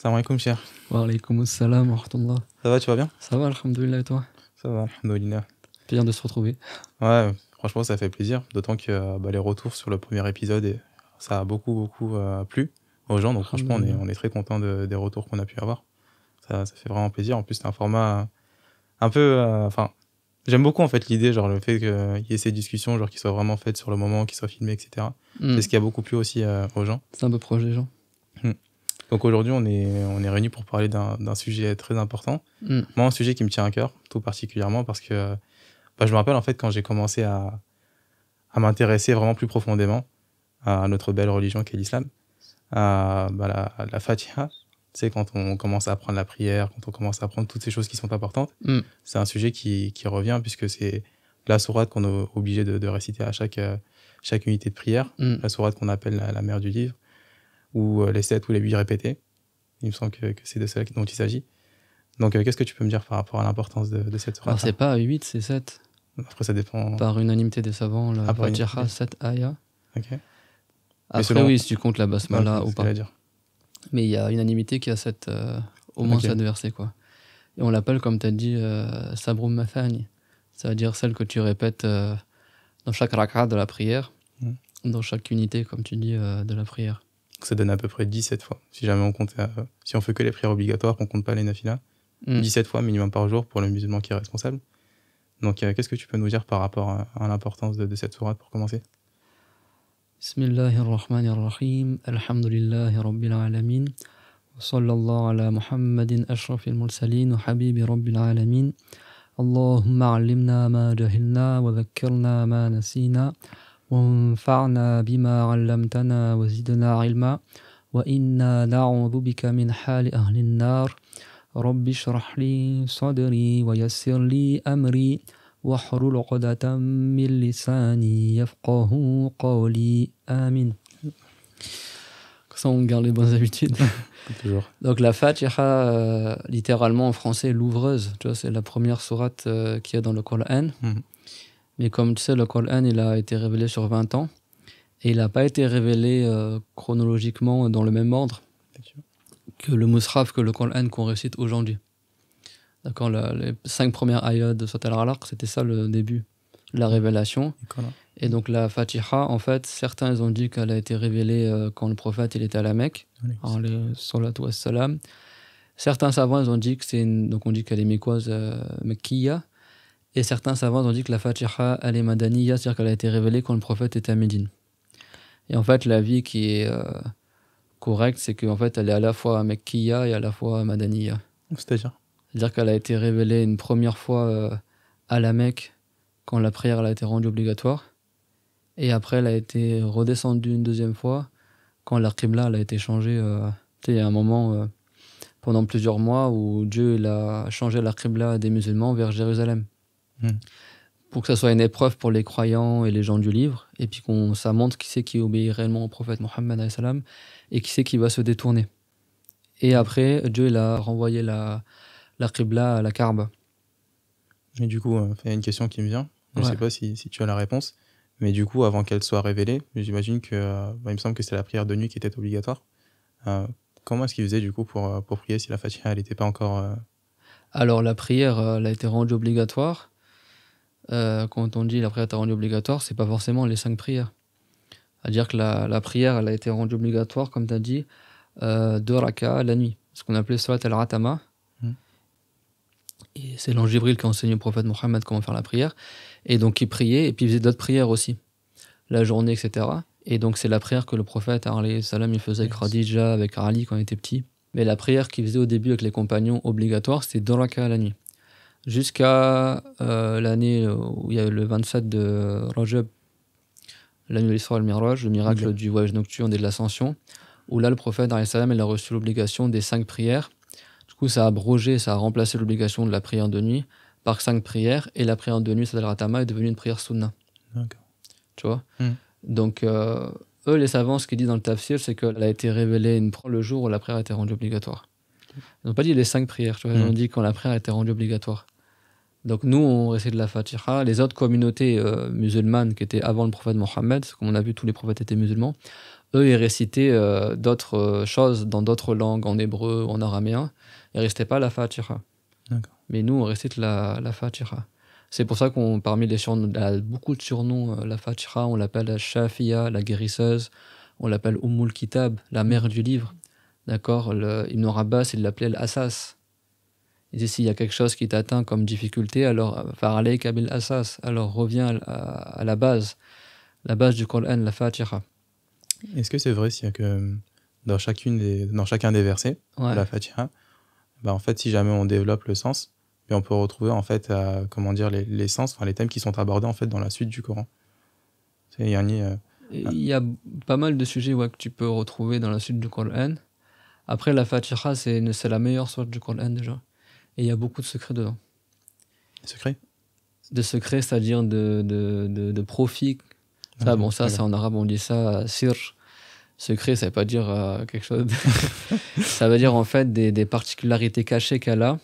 Salam alaikum, cher. Wa alaikum assalam wa Ça va, tu vas bien Ça va, alhamdoulilah, et toi Ça va, alhamdoulilah. Plaisir de se retrouver. Ouais, franchement, ça fait plaisir. D'autant que euh, bah, les retours sur le premier épisode, ça a beaucoup, beaucoup euh, plu aux gens. Donc, franchement, on est, on est très content des retours qu'on a pu avoir. Ça, fait vraiment plaisir. En plus, c'est un format euh, un peu. Enfin, j'aime beaucoup, en fait, l'idée, genre, le fait qu'il y ait ces discussions, genre, qui soient vraiment faites sur le moment, qui soient filmées, etc. Hmm. C'est ce qui a beaucoup plu aussi aux gens. C'est un peu proche des gens. Hmm. Donc aujourd'hui, on est, on est réunis pour parler d'un sujet très important. Mm. Moi, un sujet qui me tient à cœur, tout particulièrement, parce que bah, je me rappelle en fait quand j'ai commencé à, à m'intéresser vraiment plus profondément à notre belle religion qui est l'islam, à bah, la, la Fatiha. Tu quand on commence à apprendre la prière, quand on commence à apprendre toutes ces choses qui sont importantes, mm. c'est un sujet qui, revient puisque c'est la sourate qu'on est obligé de, réciter à chaque, euh, chaque unité de prière, mm. la sourate qu'on appelle la, mère du livre. Euh, ou les 7 ou les 8 répétés. Il me semble que, c'est de cela dont il s'agit. Donc, euh, qu'est-ce que tu peux me dire par rapport à l'importance de, cette phrase Alors, c'est pas 8, c'est 7. Après, ça dépend. Par unanimité des savants, la Fatiha, 7 aya. Ok. Après, oui, si tu comptes la basmala ou pas. Mais il y a unanimité qui a 7 euh, au moins okay. versets quoi. Et on l'appelle, comme tu as dit, euh, Sabrum Mafani. Ça veut dire celle que tu répètes dans chaque rak'a de la prière, mm. dans chaque unité, comme tu dis, de la prière. Donc ça donne à peu près 17 fois. Si jamais on compte, euh, si on fait que les prières obligatoires, qu'on compte pas les nafila. 17 hmm. fois minimum par jour pour le musulman qui est responsable. Donc, euh, qu'est-ce que tu peux nous dire par rapport à, l'importance de, cette sourate pour commencer Bismillahirrahmanirrahim. Alhamdulillahi Rabbil Alamin. Wa sallallahu ala Muhammadin ashrafil mursalin wa habibi Rabbil Alamin. Allahumma allimna ma jahilna wa dhakkirna ma nasina on garde les bonnes habitudes. Donc la Fatiha, euh, littéralement en français, l'ouvreuse, c'est la première sourate euh, qui est dans le Coran. Mm-hmm. Mais comme tu sais, le Coran, il a été révélé sur 20 ans. Et il n'a pas été révélé euh, chronologiquement dans le même ordre que le mousraf que le Coran qu'on récite aujourd'hui. D'accord Les cinq premières ayats de Sotel al-Alaq, c'était ça le début, la révélation. Et donc la Fatiha, en fait, certains ont dit qu'elle a été révélée euh, quand le prophète il était à la Mecque, en les salat wa salam. Certains savants ont dit que c'est donc on dit qu'elle est mécoise euh, et certains savants ont dit que la Fatiha, elle est madaniya, c'est-à-dire qu'elle a été révélée quand le prophète était à Médine. Et en fait, la vie qui est euh, correcte, c'est qu'en fait, elle est à la fois à mekkiya et à la fois madaniya. C'est-à-dire C'est-à-dire qu'elle a été révélée une première fois euh, à la Mecque quand la prière a été rendue obligatoire. Et après, elle a été redescendue une deuxième fois quand la a été changée. Euh, tu sais, il y a un moment pendant plusieurs mois où Dieu il a changé la des musulmans vers Jérusalem. Hmm. Pour que ça soit une épreuve pour les croyants et les gens du livre, et puis qu'on ça montre qui c'est qui obéit réellement au prophète Mohammed et qui c'est qui va se détourner. Et après, Dieu il a renvoyé la, la Qibla à la Karba. Mais du coup, euh, il y a une question qui me vient. Je ne sais pas si, si, tu as la réponse. Mais du coup, avant qu'elle soit révélée, j'imagine que. Euh, bah, il me semble que c'est la prière de nuit qui était obligatoire. Euh, comment est-ce qu'il faisait du coup pour, pour prier si la Fatiha n'était pas encore. Alors, la prière, elle a été rendue obligatoire. Euh, quand on dit la prière t'a rendu obligatoire, c'est pas forcément les cinq prières. C'est-à-dire que la, prière, elle a été rendue obligatoire, comme tu as dit, euh, de Raka la nuit, ce qu'on appelait Salat al-Ratama. Hmm. Et c'est l'ange Jibril qui a enseigné au prophète Mohammed comment faire la prière. Et donc il priait, et puis il faisait d'autres prières aussi, la journée, etc. Et donc c'est la prière que le prophète, salam, il faisait avec Radija, avec Ali quand il était petit. Mais la prière qu'il faisait au début avec les compagnons obligatoire, c'était à la nuit jusqu'à euh, l'année où il y a eu le 27 de Rajab, l'année l'histoire de Miraj, le miracle du voyage nocturne et de l'ascension, où là, le prophète, salam, a reçu l'obligation des cinq prières. Du coup, ça a abrogé, ça a remplacé l'obligation de la prière de nuit par cinq prières, et la prière de nuit, la Ratama, est devenue une prière sunna. D'accord. Tu vois hmm. Donc, euh, eux, les savants, ce qu'ils disent dans le tafsir, c'est qu'elle a été révélée une... le jour où la prière a été rendue obligatoire. Ils n'ont pas dit les cinq prières, ils hmm. ont dit quand la prière était rendue obligatoire. Donc nous, on récite la Fatiha. Les autres communautés euh, musulmanes qui étaient avant le prophète Mohammed, comme on a vu, tous les prophètes étaient musulmans, eux, ils récitaient euh, d'autres euh, choses dans d'autres langues, en hébreu, en araméen. Ils ne récitaient pas la Fatiha. Mais nous, on récite la, la Fatiha. C'est pour ça qu'on, parmi les a beaucoup de surnoms, la Fatiha, on l'appelle la Shafia, la guérisseuse, on l'appelle Ummul Kitab, la mère du livre. D'accord Ibn c'est il l'appelait l'Assas. Il dit s'il y a quelque chose qui t'atteint comme difficulté, alors euh, avec kabil assas, alors reviens à, la base, la base du Coran, la Fatiha. Est-ce que c'est vrai s'il que euh, dans, chacune des, dans chacun des versets, la Fatiha, bah, en fait, si jamais on développe le sens, on peut retrouver en fait, comment dire, les, les sens, enfin les thèmes qui sont abordés en fait dans la suite du Coran. Il y, a, euh, Il y a pas mal de sujets ouais, que tu peux retrouver dans la suite du Coran. Après, la Fatiha, c'est, c'est la meilleure sorte du Coran déjà. Et il y a beaucoup de secrets dedans. Secrets De secrets, c'est-à-dire de, de, de, profit. Ah, bon, ça, c'est en arabe, on dit ça, euh, sir. Secret, ça veut pas dire euh, quelque chose. ça veut dire en fait des, des particularités cachées qu'elle a.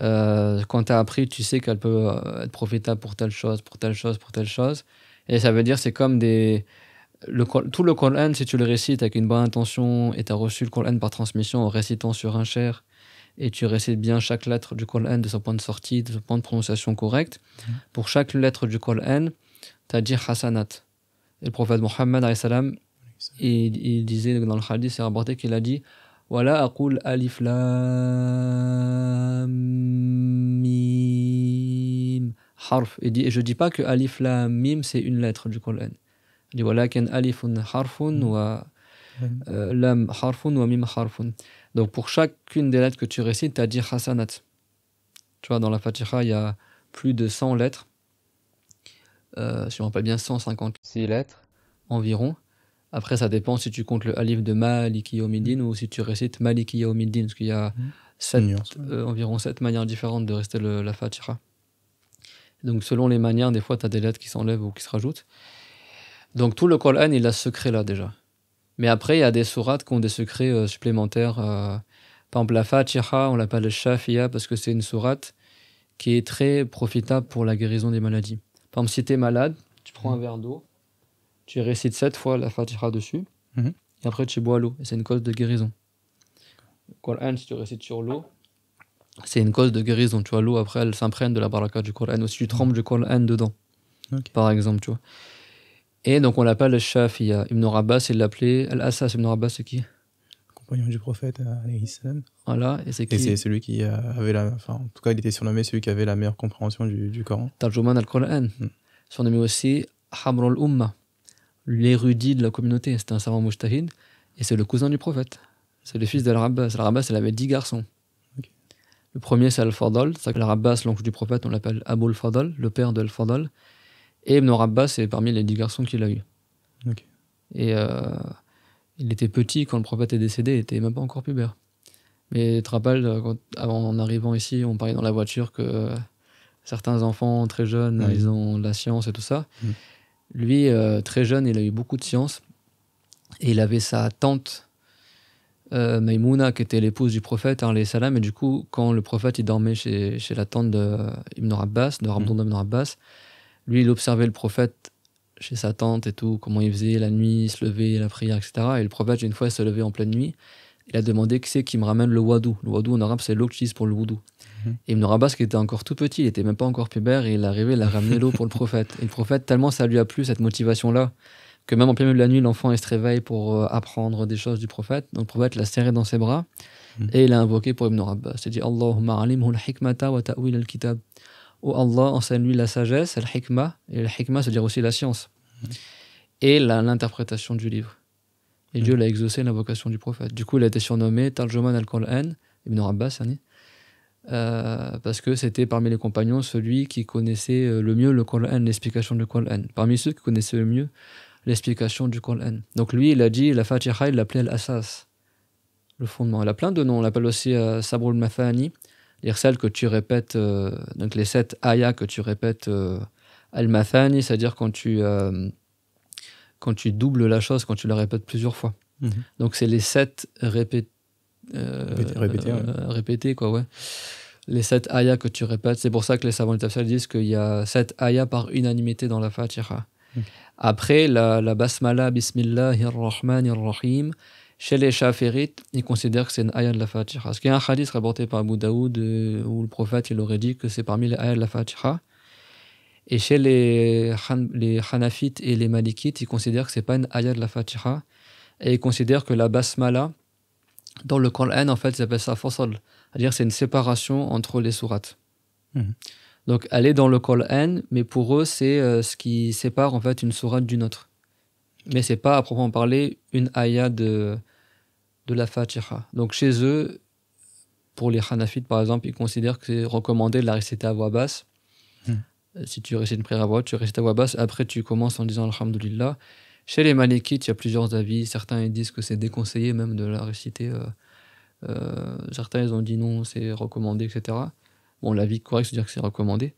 Euh, quand tu as appris, tu sais qu'elle peut être profitable pour telle chose, pour telle chose, pour telle chose. Et ça veut dire, c'est comme des, tout le Coran, si tu le récites avec une bonne intention et tu as reçu le Coran par transmission en récitant sur un cher, et tu récites bien chaque lettre du Coran de son point de sortie, de son point de prononciation correct, mhm. pour chaque lettre du Coran, tu as dit Hassanat Et le prophète Mohammed, il, il disait dans le hadith, c'est rapporté qu'il a dit voilà aqul alif lam harf. Et, je ne je dis pas que alif lam mim c'est une lettre du Coran donc pour chacune des lettres que tu récites tu as dit hasanat tu vois dans la fatiha il y a plus de 100 lettres euh, si on rappelle bien 156 lettres environ après ça dépend si tu comptes le alif de maliki ou si tu récites maliki parce qu'il y a mmh. sept, euh, environ 7 manières différentes de rester la fatiha donc selon les manières des fois tu as des lettres qui s'enlèvent ou qui se rajoutent donc tout le Coran, il a ce secret-là déjà. Mais après, il y a des sourates qui ont des secrets euh, supplémentaires. Euh, par exemple, la Fatiha, on l'appelle le parce que c'est une sourate qui est très profitable pour la guérison des maladies. Par exemple, si tu es malade, tu prends un mhm. verre d'eau, tu récites sept fois la Fatiha dessus, mhm. et après tu bois l'eau. et C'est une cause de guérison. Coran, si tu récites sur l'eau, c'est une cause de guérison. Tu vois, l'eau, après, elle s'imprègne de la baraka du Coran. Ou si tu trempes du Coran dedans, par exemple, tu vois. Et donc on l'appelle le chef. Il y a Ibn Rabbas, il l'appelait Al-Assas. Ibn Rabbas, c'est qui Compagnon du prophète, euh, Voilà, et c'est qui Et c'est celui qui euh, avait la. Enfin, en tout cas, il était surnommé celui qui avait la meilleure compréhension du, Coran. Tarjuman al-Qur'an. Surnommé aussi Hamrul Umma, l'érudit de la communauté. C'était un savant mujtahid et c'est le cousin du prophète. C'est le fils d'Al-Rabbas. Al-Rabbas, il avait dix garçons. Le premier, c'est Al-Fadal. Al-Rabbas, l'oncle du prophète, on l'appelle Abu al Fadal, le père de al et Ibn Rabbas c'est parmi les dix garçons qu'il a eu. Et euh, il était petit quand le prophète est décédé, il n'était même pas encore pubère. Mais tu euh, avant, en arrivant ici, on parlait dans la voiture que euh, certains enfants très jeunes, ils ont de la science et tout ça. Lui, très jeune, il a eu beaucoup de science. Et il avait sa tante, euh, Maïmouna, qui était l'épouse du prophète, hein, salam. Et du coup, quand le prophète il dormait chez, la tante d'Ibn Abbas, de Ramdon lui, il observait le prophète chez sa tante et tout, comment il faisait la nuit, se lever, la prière, etc. Et le prophète, une fois, il se en pleine nuit. Il a demandé que c'est qui me ramène le wadou. Le wadou en arabe, c'est l'eau que dis pour le woudou. Mhm. Et Ibn parce qui était encore tout petit, il était même pas encore pubère, et il est arrivé, il a ramené l'eau pour le prophète. Et le prophète, tellement ça lui a plu, cette motivation-là, que même en pleine de la nuit, l'enfant il se réveille pour euh, apprendre des choses du prophète. Donc le prophète l'a serré dans ses bras mhm. et il a invoqué pour Ibn Abbas. Il dit Allahumma hikmata wa al-kitab où Allah enseigne-lui la sagesse, le hikmah, et le hikmah, c'est-à-dire aussi la science, et l'interprétation du livre. Et Dieu hmm. l'a exaucé l'invocation du prophète. Du coup, il a été surnommé Tarjuman al-Qur'an, Ibn Abbas, hein, euh, parce que c'était parmi les compagnons celui qui connaissait euh, le mieux le Qur'an, l'explication du Qur'an. Parmi ceux qui connaissaient le mieux l'explication du Qur'an. Donc lui, il a dit la Fatiha, il l'appelait l'Assas, le fondement. Il a plein de noms. On l'appelle aussi euh, Sabrul Mafani, Lire celles que tu répètes, euh, donc les sept ayahs que tu répètes euh, al-mathani, c'est-à-dire quand tu euh, quand tu doubles la chose, quand tu la répètes plusieurs fois. Mhm. Donc c'est les sept répé répétés, quoi, ouais. Les sept ayas que tu répètes, c'est pour ça que les savants du disent qu'il y a sept ayahs par unanimité dans la Fatiha. Mhm. Après, la, la basmala, bismillahir chez les Shafirites, ils considèrent que c'est une ayah de la Fatiha. Ce y a un hadith rapporté par Abu Daoud euh, où le prophète il aurait dit que c'est parmi les ayahs de la Fatiha. Et chez les, Hanafites et les Malikites, ils considèrent que c'est pas une ayah de la Fatiha. Et ils considèrent que la basmala, dans le Coran, en fait, ils appellent ça fasal. C'est-à-dire c'est une séparation entre les sourates. Mhm. Donc elle est dans le n, mais pour eux, c'est euh, ce qui sépare en fait une sourate d'une autre. Mais c'est pas à proprement parler une ayah de, de la Fatiha. Donc chez eux, pour les Hanafites par exemple, ils considèrent que c'est recommandé de la réciter à voix basse. Hmm. Euh, si tu récites une prière à voix, tu récites à voix basse. Après, tu commences en disant Alhamdulillah. Chez les Malikites, il y a plusieurs avis. Certains disent que c'est déconseillé même de la réciter. Euh, euh, certains ils ont dit non, c'est recommandé, etc. Bon, l'avis correct, c'est dire que c'est recommandé.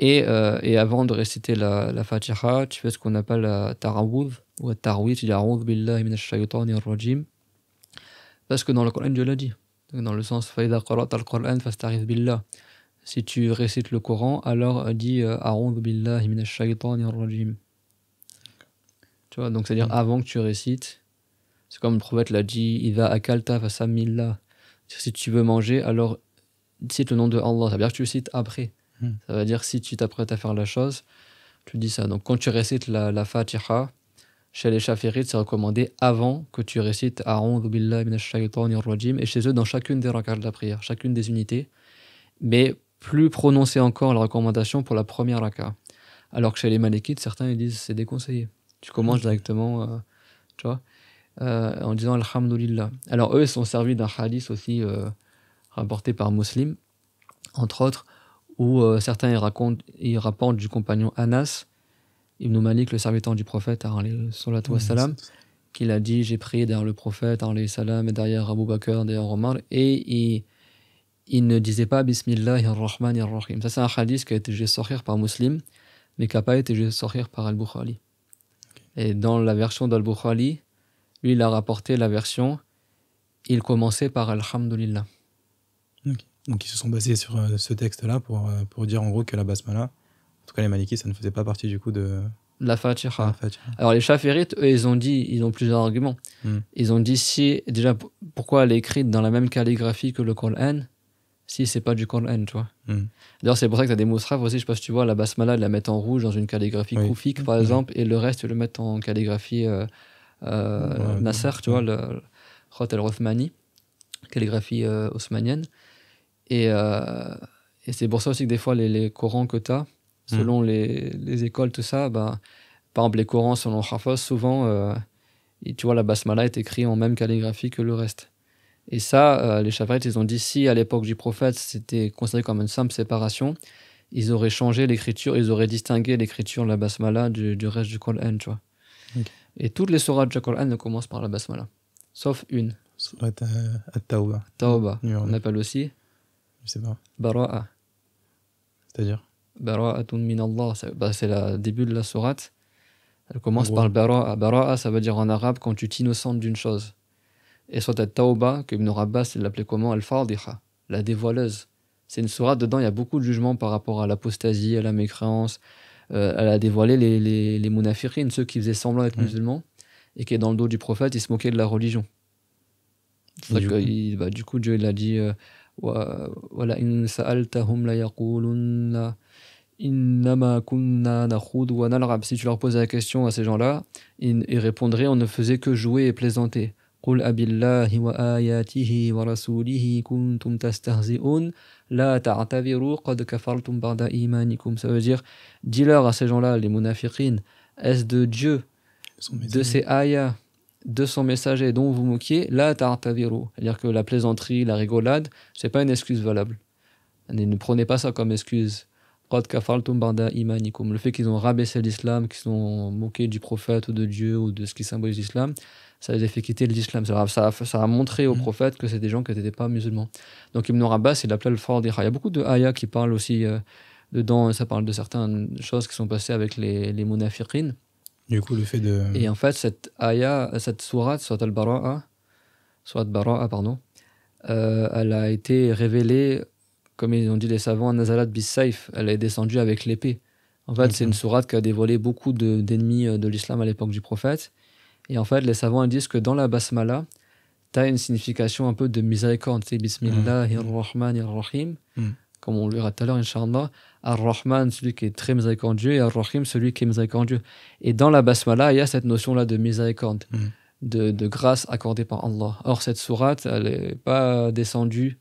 Et, avant de réciter la, la Fatiha, tu fais ce qu'on appelle la tarawud ou la tarawih, tu billah billahi minash rajim. Parce que dans le Coran, Dieu l'a dit. Dans le sens, Si tu récites le Coran, alors euh, dis euh, billahi minash rajim. Tu vois, donc c'est-à-dire mm. avant que tu récites, c'est comme le prophète l'a dit Iva akalta fasamillah. Si tu veux manger, alors cite le nom de Allah. Ça veut dire que tu le cites après. Mm. Ça veut dire si tu t'apprêtes à faire la chose, tu dis ça. Donc quand tu récites la, la Fatiha, chez les Shafirites, c'est recommandé avant que tu récites A'udhu billahi et chez eux dans chacune des rakats de la prière, chacune des unités, mais plus prononcée encore la recommandation pour la première raka. Alors que chez les Malikites, certains ils disent c'est déconseillé. Tu commences directement, euh, tu vois, euh, en disant Alhamdulillah. Alors eux, ils sont servis d'un hadith aussi euh, rapporté par Muslim, entre autres, où certains ils, racontent, ils rapportent du compagnon Anas, Ibn Malik, le serviteur du prophète, sur la salam, qu'il a dit J'ai prié derrière le prophète, salam, et derrière Abu Bakr, derrière Omar, et il, ne disait pas Bismillah ar-Rahman rahim Ça, c'est un hadith qui a été sortir par Muslim, mais qui n'a pas été sortir par Al-Bukhari. Et dans la version d'Al-Bukhari, lui, il a rapporté la version il commençait par Alhamdulillah. Donc, ils se sont basés sur euh, ce texte-là pour, euh, pour dire en gros que la basmala en tout cas, les Malikis, ça ne faisait pas partie du coup de. La Fatiha. Alors, les Chaférites, eux, ils ont dit, ils ont plusieurs arguments. Hmm. Ils ont dit si, déjà, pourquoi elle est écrite dans la même calligraphie que le Coran si c'est pas du Coran, tu vois. Hmm. D'ailleurs, c'est pour ça que tu as des mousrafs aussi, je sais pas si tu vois, la basmala, ils la mettre en rouge dans une calligraphie oui. koufique, par hmm. exemple, et le reste, le mettre en calligraphie euh, euh, Nasser, tu vois, le Khot al-Rothmani, calligraphie euh, osmanienne haussmanienne. Et, et c'est pour ça aussi que des fois, les, les Corans que tu as, Mm. selon les, les, écoles, tout ça. Bah, par exemple, les Corans, selon Hafez, souvent, euh, tu vois, la basmala est écrite en même calligraphie que le reste. Et ça, euh, les chavarites, ils ont dit si à l'époque du prophète, c'était considéré comme une simple séparation, ils auraient changé l'écriture, ils auraient distingué l'écriture de la basmala du, reste du Coran, tu vois. Et toutes les sourates du Coran commencent par la basmala, sauf une. Surat euh, at on appelle aussi. Je sais pas. Bara'a. C'est-à-dire bah, c'est le début de la sourate. Elle commence par le Bara'a. Bara'a, ça veut dire en arabe quand tu t'innocentes d'une chose. Et soit ta Tauba, que Ibn Rabbas l'appelait comment al la dévoileuse. C'est une sourate, dedans il y a beaucoup de jugements par rapport à l'apostasie, à la mécréance. Euh, elle a dévoilé les, les, les munafirines, ceux qui faisaient semblant d'être mm. musulmans, et qui, dans le dos du prophète, ils se moquaient de la religion. du, coup. Il, bah, du coup, Dieu il a dit euh, si tu leur posais la question à ces gens-là, ils, répondraient on ne faisait que jouer et plaisanter. ça veut dire dis-leur à ces gens-là les munafiqines, est-ce de Dieu de ses ayats de son messager dont vous moquiez la ta'taviru c'est-à-dire que la plaisanterie la rigolade c'est pas une excuse valable ne prenez pas ça comme excuse le fait qu'ils ont rabaissé l'islam, qu'ils sont moqué du prophète ou de Dieu ou de ce qui symbolise l'islam, ça les a fait quitter l'islam. Ça, ça, a montré au mm. prophète que c'était des gens qui n'étaient pas musulmans. Donc Ibn Abbas, il appelait le fort Il y a beaucoup de ayahs qui parlent aussi euh, dedans, ça parle de certaines choses qui sont passées avec les, les Du coup, le fait de. Et en fait, cette ayah, cette sourate, soit al-Bara'a, al Bara'a, pardon, euh, elle a été révélée comme ils ont dit les savants, Nazalat bis Saif, elle est descendue avec l'épée. En fait, c'est mhm. une sourate qui a dévoilé beaucoup d'ennemis euh, de, l'islam à l'époque du prophète. Et en fait, les savants disent que dans la basmala, tu as une signification un peu de miséricorde. C'est Bismillah, mhm. Rahman, Rahim. Mhm. Comme on le verra tout à l'heure, Inch'Allah. Ar-Rahman, celui qui est très miséricordieux, et Ar-Rahim, celui qui est miséricordieux. Et dans la basmala, il y a cette notion-là de miséricorde, de, de, grâce accordée par Allah. Or, cette sourate, elle n'est pas descendue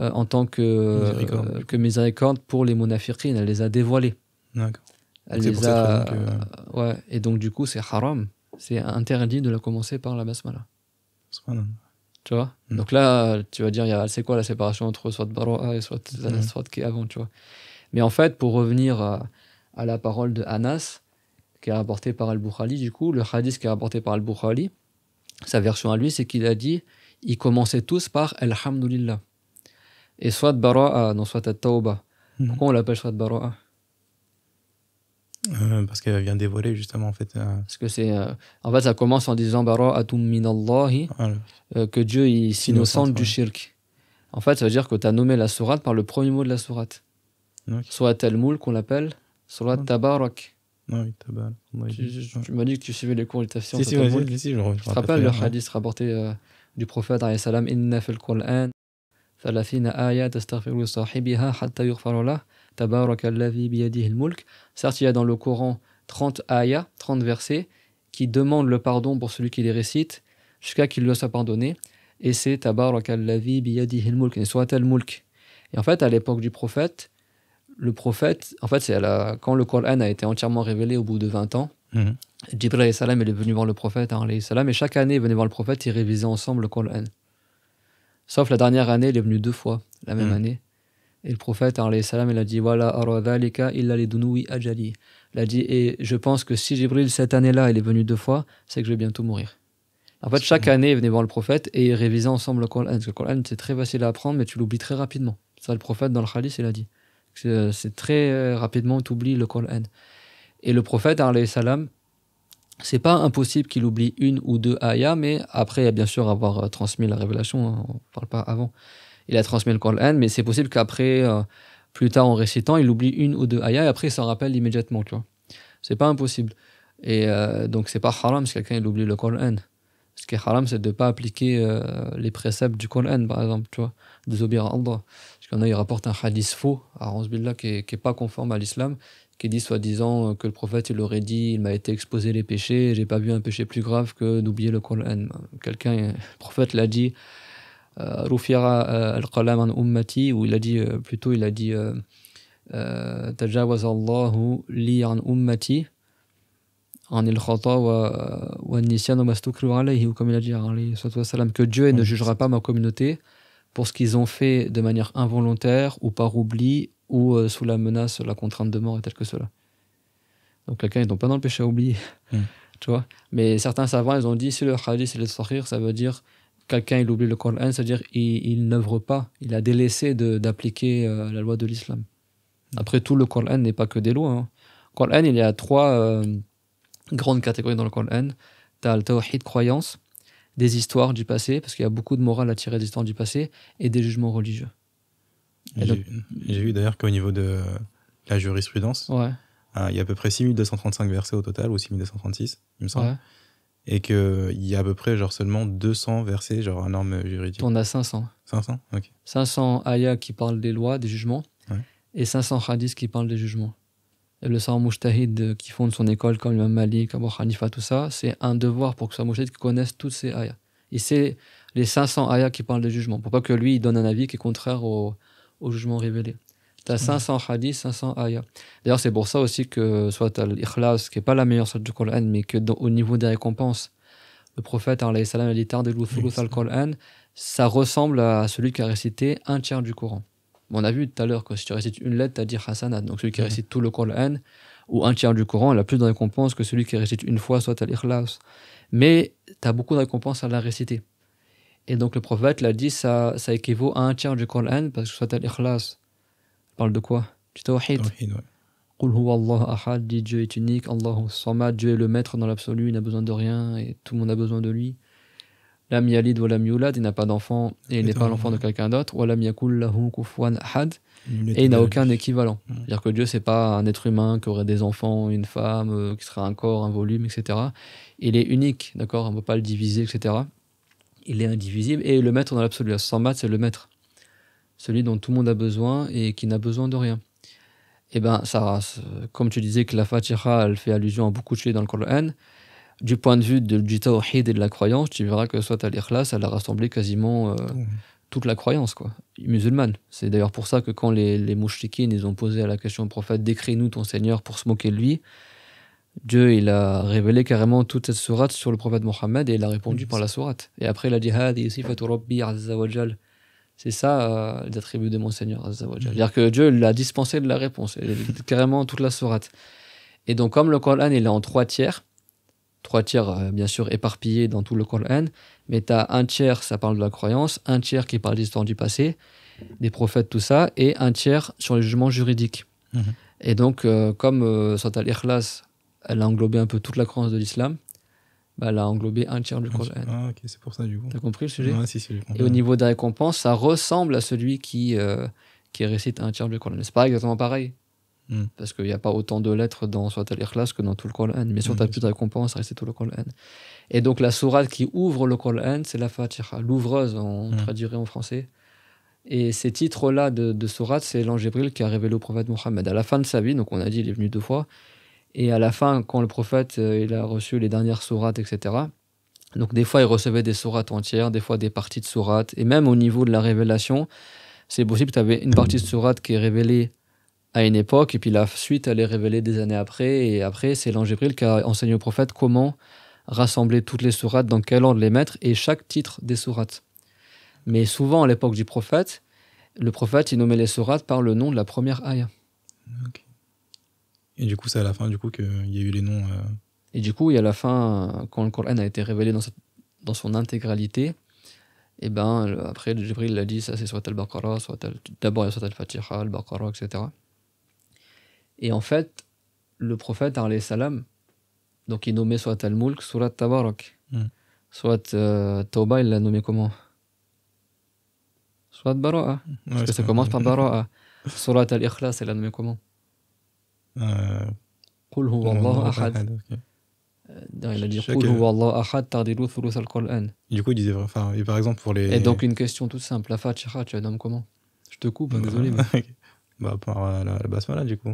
euh, en tant que, miséricorde. Euh, que miséricorde pour les munafiqines. Elle les a dévoilés Elle les a. Euh, et donc, du coup, c'est haram. C'est interdit de la commencer par la basmala. Tu vois hmm. Donc là, tu vas dire, c'est quoi la séparation entre soit Baro'a et soit, hmm. qui avant, tu vois Mais en fait, pour revenir à, la parole de Anas, qui est rapportée par Al-Bukhari, du coup, le hadith qui est rapporté par Al-Bukhari, sa version à lui, c'est qu'il a dit, ils commençaient tous par Alhamdulillah et soit Bara'a non soit Tauba. Mhm. Pourquoi on l'appelle soit Bara'a euh, parce qu'elle vient dévoiler justement en fait. Euh, parce que c'est, euh, en fait, ça commence en disant bara'atum minallahi, que Dieu est s'innocente du shirk. En fait, ça veut dire que tu as nommé la sourate par le premier mot de la sourate. Okay. Soit al-Moul qu'on l'appelle, soit Tabarak. Non, ah oui, Tu, m'as dit que tu suivais les cours de tafsir. Si, si, si, je, je, je, te rappelle le hadith rapporté du prophète, salam, inna fil Qur'an certes il y a dans le Coran 30 ayats 30 versets qui demandent le pardon pour celui qui les récite jusqu'à qu'il le soit pardonné et c'est tabarak la et soit al-mulk et en fait à l'époque du prophète le prophète en fait c'est quand le Coran a été entièrement révélé au bout de 20 ans mm salam est venu voir le prophète hein, et chaque année il venait voir le prophète il révisait ensemble le Coran Sauf la dernière année, il est venu deux fois, la même hmm. année. Et le prophète, salam, il a dit voilà, aradhalika illa ajali. Il a dit Et je pense que si Jibril, cette année-là, il est venu deux fois, c'est que je vais bientôt mourir. En fait, chaque année, il venait voir le prophète et il révisait ensemble le Coran. Parce que le Coran, c'est très facile à apprendre, mais tu l'oublies très rapidement. Ça, le prophète, dans le Khalis, il a dit. C'est euh, très euh, rapidement, tu oublies le Coran. Et le prophète, salam, c'est pas impossible qu'il oublie une ou deux ayahs, mais après, bien sûr, avoir euh, transmis la révélation, hein, on ne parle pas avant. Il a transmis le Coran, mais c'est possible qu'après, euh, plus tard en récitant, il oublie une ou deux ayahs et après, il s'en rappelle immédiatement, tu vois. C'est pas impossible. Et donc, euh, donc, c'est pas haram si quelqu'un oublie le Coran. Ce qui est haram, c'est de ne pas appliquer les préceptes du Coran, par exemple, tu vois, de Allah. Parce qu'il y en a, un hadith faux, à qui n'est pas conforme à l'islam, qui dit soi-disant que le prophète il aurait dit il m'a été exposé les péchés, j'ai pas vu un péché plus grave que d'oublier le Coran. Quelqu'un, le prophète l'a dit euh, Rufiara euh, al an ummati, ou il a dit euh, plutôt il a dit Tajawaz Allahu li an ummati en il wa ou comme il a dit que Dieu ne jugera pas ma communauté pour ce qu'ils ont fait de manière involontaire ou par oubli ou euh, sous la menace, la contrainte de mort et tel que cela. Donc quelqu'un, ils n'ont pas dans le péché à oublier. Hmm. tu vois Mais certains savants, ils ont dit si le hadith il le sortir ça veut dire quelqu'un il oublie le Coran, c'est-à-dire il, n'oeuvre n'œuvre pas, il a délaissé d'appliquer euh, la loi de l'islam. Après tout, le Coran n'est pas que des lois. Hein. Coran, il y a trois euh, grandes catégories dans le Coran. Tu as le tawhid, croyance, des histoires du passé, parce qu'il y a beaucoup de morale à tirer des histoires du passé, et des jugements religieux. J'ai vu d'ailleurs qu'au niveau de la jurisprudence, euh, il y a à peu près 6235 versets au total, ou 6236, il me semble. Ouais. Et qu'il y a à peu près genre seulement 200 versets, genre un norme juridique. On a 500. 500 Ok. 500 ayats qui parlent des lois, des jugements, et 500 hadiths qui parlent des jugements. Et le sang moujtahid euh, qui fonde son école, comme le Malik, comme Hanifa, tout ça, c'est un devoir pour que ce moujtahid connaisse toutes ces ayats. Il c'est les 500 ayats qui parlent des jugements, pour pas que lui il donne un avis qui est contraire au au jugement révélé. Tu as 500 hadiths, 500 ayahs. D'ailleurs, c'est pour ça aussi que soit tu l'ikhlas, qui n'est pas la meilleure sorte du Coran, mais que au niveau des récompenses, le prophète, a dit al ça ressemble à celui qui a récité un tiers du Coran. On a vu tout à l'heure que si tu récites une lettre, tu as dit Hasanat. Donc celui qui récite tout le Coran ou un tiers du Coran, il a plus de récompenses que celui qui récite une fois, soit à l'ikhlas. Mais tu as beaucoup de récompenses à la réciter. Et donc le prophète l'a dit, ça, équivaut à un tiers du Coran, parce que soit al-Ikhlas. parle de quoi Du tawhid. tawhid ouais. Dieu est unique, Allahu samad, Dieu est le maître dans l'absolu, il n'a besoin de rien et tout le monde a besoin de lui. La yalid wa lam yulad, il n'a pas d'enfant et il n'est pas l'enfant de quelqu'un d'autre. Ou lam yakul lahu kufwan ahad, et il n'a aucun équivalent. C'est-à-dire que Dieu, c'est pas un être humain qui aurait des enfants, une femme, euh, qui serait un corps, un volume, etc. Il est unique, d'accord On ne peut pas le diviser, etc il est indivisible et le maître dans l'absolu. Sans c'est le maître. Celui dont tout le monde a besoin et qui n'a besoin de rien. Et eh bien, ça, comme tu disais que la Fatiha, elle fait allusion à beaucoup de choses dans le Coran, du point de vue de, du tawhid et de la croyance, tu verras que soit à l'ikhlas, elle a rassemblé quasiment euh, toute la croyance quoi, musulmane. C'est d'ailleurs pour ça que quand les, les mouchtikines, ils ont posé à la question au prophète « Décris-nous ton Seigneur pour se moquer de lui », Dieu, il a révélé carrément toute cette sourate sur le prophète Mohammed et il a répondu par la sourate. Et après, il a dit C'est ça l'attribut euh, les de mon Seigneur C'est-à-dire que Dieu l'a dispensé de la réponse, carrément toute la sourate. Et donc, comme le Coran, il est en trois tiers, trois tiers euh, bien sûr éparpillés dans tout le Coran, mais tu as un tiers, ça parle de la croyance, un tiers qui parle d'histoire du passé, des prophètes, tout ça, et un tiers sur les jugements juridiques. Mhm. Et donc, euh, comme euh, elle a englobé un peu toute la croyance de l'islam. Bah, elle a englobé un tiers du ah, Coran. Ah, ok, c'est pour ça du coup. T'as compris le sujet ah, si, si, Et au niveau des récompenses, ça ressemble à celui qui, euh, qui récite un tiers du Coran. C'est pas exactement pareil. Hmm. Parce qu'il n'y a pas autant de lettres dans soit al-Ikhlas que dans tout le Coran. Mais sûr, mm, tu plus de récompenses, réciter tout le Coran. Et donc, la sourate qui ouvre le Coran, c'est la Fatiha, l'ouvreuse, on hmm. traduirait en français. Et ces titres-là de, de sourate, c'est l'ange qui a révélé au prophète Mohammed. À la fin de sa vie, donc on a dit, il est venu deux fois, et à la fin, quand le prophète euh, il a reçu les dernières sourates, etc., donc des fois il recevait des sourates entières, des fois des parties de sourates, et même au niveau de la révélation, c'est possible que tu avais une partie de sourate qui est révélée à une époque, et puis la suite elle est révélée des années après, et après c'est l'ange qui a enseigné au prophète comment rassembler toutes les sourates, dans quel ordre les mettre, et chaque titre des sourates. Mais souvent à l'époque du prophète, le prophète il nommait les sourates par le nom de la première aïe. Et du coup, c'est à la fin du coup qu'il y a eu les noms. Euh. Et du coup, il y a la fin, euh, quand le Coran a été révélé dans, dans son intégralité, et eh ben après Jibril l'a dit, ça c'est soit al-Baqarah, soit al d'abord il y a soit al-Fatiha, al-Baqarah, etc. Et en fait, le prophète, salam, donc il nommait soit al-Mulk, soit Tabarak, hmm. soit euh, Tauba, il l'a nommé comment Soit Bara'a, parce que ça commence par Bara'a. Surat al-Ikhlas, il l'a nommé comment il a dit Du coup, il disait, enfin, et par exemple pour les. Et donc, une question toute simple. La Fatiha, tu la nommes comment Je te coupe, hein, bah, désolé. Bah, par euh, la, la basmala, du coup.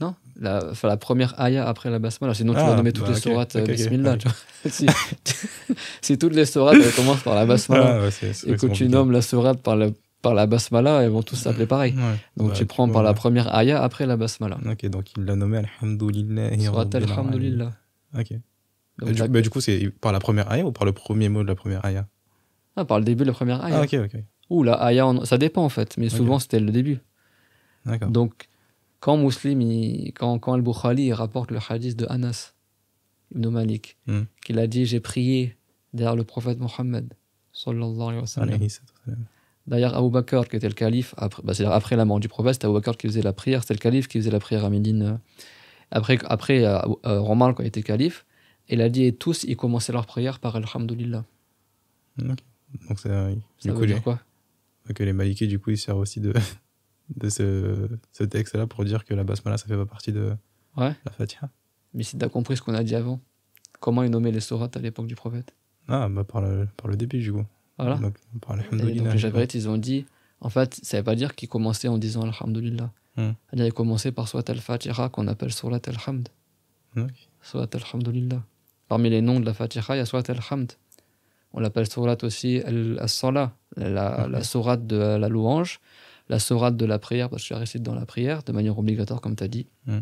Non la, la première aya après la basmala, sinon tu ah, vas nommer toutes bah, les okay, sourates okay, Bismillah. Ah, si, toutes les sourates commencent par la basmala ah, et que tu nommes la sourate par la par la basmala, et vont tous s'appeler pareil. donc tu prends par la première aya après la basmala. Ok, donc il l'a nommé Alhamdulillah. Alhamdulillah. Ok. Mais du, du, coup, c'est par la première aya ou par le premier mot de la première aya ah, Par le début de la première aya. Ah, ok, ok. Ou la aya, ça dépend en fait, mais souvent c'était le début. D'accord. Donc quand Muslim, quand, quand Al-Bukhari rapporte le hadith de Anas ibn Malik, hmm. qu'il a dit J'ai prié derrière le prophète Mohammed, sallallahu alayhi wa sallam. D'ailleurs, Abu Bakr, qui était le calife, après, bah, c'est-à-dire après la mort du prophète, c'était Abu Bakr qui faisait la prière, c'était le calife qui faisait la prière à Médine. Euh, après, après euh, euh, Romal, quand il était calife, il a dit et tous, ils commençaient leur prière par Alhamdoulilah ». Donc ça, veut dire quoi Que les malikés, du coup, ils servent aussi de, de ce, texte-là pour dire que la basmala, ça fait pas partie de ouais. la fatia. Mais si tu as compris ce qu'on a dit avant, comment ils nommaient les sourates à l'époque du prophète Ah, bah, par le, par le début, du coup. Voilà. Donc, les ils ont dit, en fait, ça ne veut pas dire qu'ils commençaient en disant Alhamdulillah. Hmm. C'est-à-dire qu'ils commençaient par Surat al-Fatiha, qu'on appelle Surat al-Hamd. Surat al Parmi les noms de la Fatiha, il y a Surat al-Hamd. On l'appelle Surat aussi al-Salah, la, Surat de la louange, la Surat de la prière, parce que je récite dans la prière, de manière obligatoire, comme tu as dit. Hmm.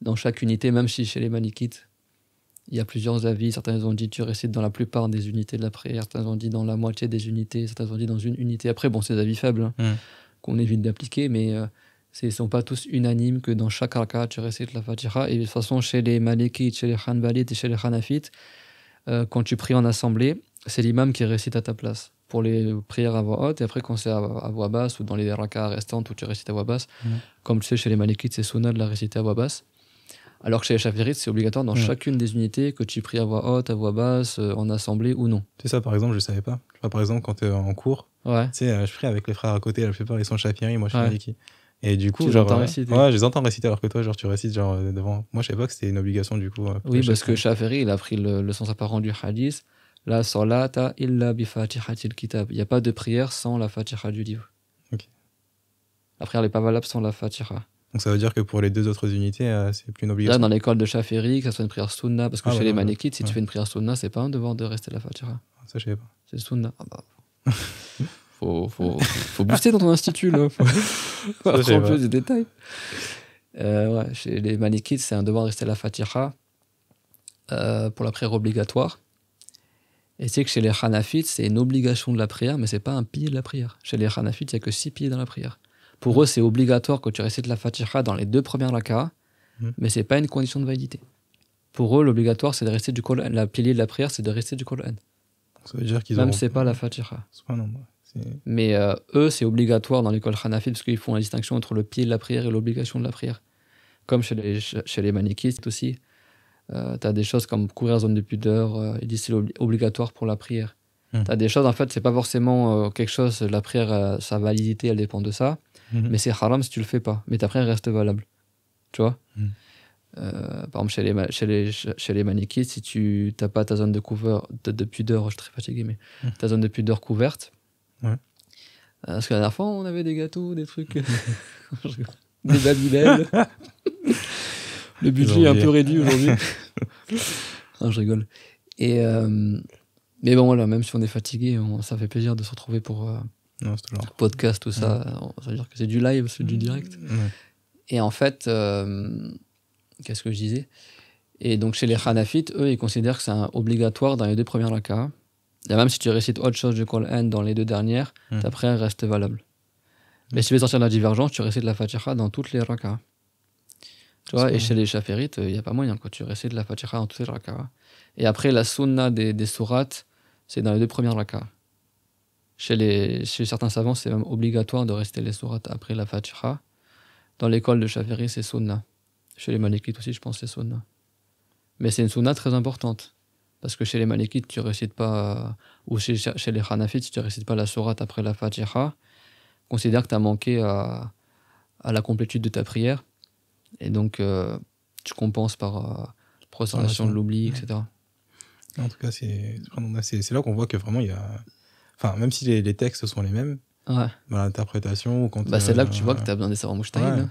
Dans chaque unité, même si chez les Malikites, il y a plusieurs avis. Certains ont dit tu récites dans la plupart des unités de la prière. Certains ont dit dans la moitié des unités. Certains ont dit dans une unité. Après, bon, c'est des avis faibles hein, hmm. qu'on évite d'appliquer, mais euh, ils ne sont pas tous unanimes que dans chaque raka, tu récites la Fatiha. Et de toute façon, chez les Malikites, chez les Hanbalites et chez les Hanafites, euh, quand tu pries en assemblée, c'est l'imam qui récite à ta place pour les prières à voix haute. Et après, quand c'est à, voix basse ou dans les rakas restantes où tu récites à voix basse, hmm. comme tu sais, chez les Malikites, c'est sunna de la réciter à voix basse. Alors que chez les c'est obligatoire dans chacune des unités que tu pries à voix haute, à voix basse, euh, en assemblée ou non. C'est ça, par exemple, je ne savais pas. par exemple, quand tu euh, es en cours, ouais. tu sais, euh, je prie avec les frères à côté, je la plupart ils sont Chaféry, moi je suis Ricky. Et du coup, genre, réciter. Ouais, je les entends réciter alors que toi, genre, tu récites genre devant. Moi, je savais pas que c'était une obligation du coup. Oui, parce que Shafiri, il a pris le, sens apparent du hadith. La salata illa bi kitab. Il n'y a pas de prière sans la fatiha du livre. La prière n'est pas valable sans la fatiha. Donc ça veut dire que pour les deux autres unités, euh, c'est plus une obligation. Là, dans l'école de Shafiri, que ce soit une prière sunna, parce que ah, chez les maniquites, si tu fais une prière sunna, c'est pas un devoir de rester la fatira. Ah, ça, je sais pas. C'est sunna. Il ah, bah, faut, faut, faut booster dans ton institut, là. Faut, faut plus des détails. Euh, chez les maniquites, c'est un devoir de rester la fatira euh, pour la prière obligatoire. Et c'est que chez les Hanafites, c'est une obligation de la prière, mais c'est pas un pilier de la prière. Chez les Hanafites, il n'y a que six pieds dans la prière. Pour eux, c'est obligatoire que tu récites la Fatiha dans les deux premières lakas, mais mhm. mais c'est pas une condition de validité. Pour eux, l'obligatoire, c'est de rester du Coran. La pilier de la prière, c'est de rester du Coran. Ça veut dire qu'ils Même c'est pas la mhm. Fatiha. mais euh, eux, c'est obligatoire dans l'école Hanafi parce qu'ils font la distinction entre le pied de la prière et l'obligation de la prière. Comme chez les, chez manichistes aussi. Euh, tu as des choses comme courir zone de pudeur, euh, ils disent c'est obligatoire pour la prière. Mhm. Tu as des choses, en fait, c'est pas forcément quelque chose, la prière, sa validité, elle dépend de ça. Mhm. Mais c'est haram si tu le fais pas. Mais après prière reste valable. Tu vois mhm. euh, Par exemple, chez les, chez les, si tu n'as pas ta zone de, couvert, de, pudeur, je suis très fatigué, mais mhm. ta zone de pudeur couverte. Euh, parce que la dernière fois, on avait des gâteaux, des trucs. Euh, des babybelles. le budget est un peu réduit aujourd'hui. Ah, je rigole. Et, mais bon, voilà, même si on est fatigué, ça fait plaisir de se retrouver pour. Podcast, tout ça, ça veut dire que c'est du live, c'est du direct. Et en fait, euh, qu'est-ce que je disais Et donc chez les Hanafites, eux, ils considèrent que c'est obligatoire dans les deux premières rakas. Et même si tu récites autre chose du Coran dans les deux dernières, après hmm. ta reste valable. Hmm. Mais si tu veux sortir de la divergence, tu récites la Fatiha dans toutes les rakas. Tu vois, et chez les Shafirites, il n'y a pas moyen. quand Tu récites la Fatiha dans toutes les rakas. Et après, la sunna des, des sourates, c'est dans les deux premières rakas. Chez, certains savants, c'est même obligatoire de rester les sourates après la Fatiha. Dans l'école de Chaveri, c'est sunna. Chez les Malikites aussi, je pense c'est sunna. Mais c'est une sunna très importante. Parce que chez les Malikites, tu récites pas, ou chez, les Hanafites, tu récites pas la sourate après la Fatiha. Considère que tu as manqué à, la complétude de ta prière. Et donc, euh, tu compenses par euh, la de l'oubli, etc. En tout cas, c'est là qu'on voit que vraiment il y a Enfin, même si les, textes sont les mêmes, dans l'interprétation quand. Bah, c'est là que tu vois que tu as besoin des savants mouchetaïnes. Hein.